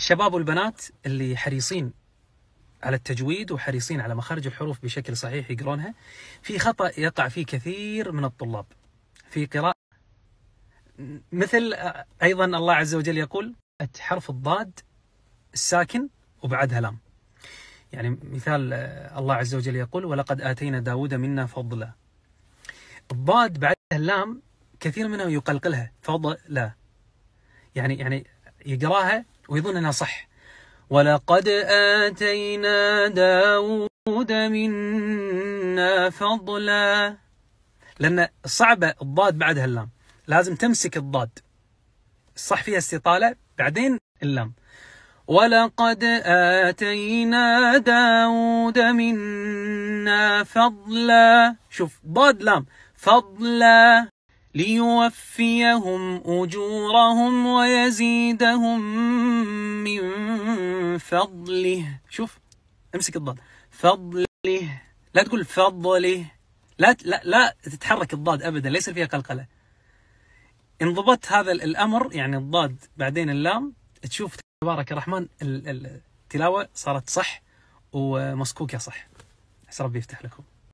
الشباب والبنات اللي حريصين على التجويد وحريصين على مخارج الحروف بشكل صحيح يقرونها في خطأ يقع فيه كثير من الطلاب في قراءة مثل آه، أيضا الله عز وجل يقول حرف الضاد الساكن وبعدها لام يعني مثال آه، الله عز وجل يقول ولقد آتينا داود منا فضلا الضاد بعدها اللام كثير منهم يقلقلها فضلا يعني يعني يقراها ويظن أنها صح ولقد آتينا داود منا فضلا لأن صعبة الضاد بعدها اللام لازم تمسك الضاد الصح فيها استطالة بعدين اللام ولقد آتينا داود منا فضلا شوف ضاد لام فضلا ليوفيهم أجورهم ويزيدهم من فضله شوف امسك الضاد فضله لا تقول فضله لا لا لا تتحرك الضاد ابدا ليس فيها قلقله انضبط هذا الامر يعني الضاد بعدين اللام تشوف تبارك الرحمن التلاوه صارت صح ومسكوكه صح عسى ربي يفتح لكم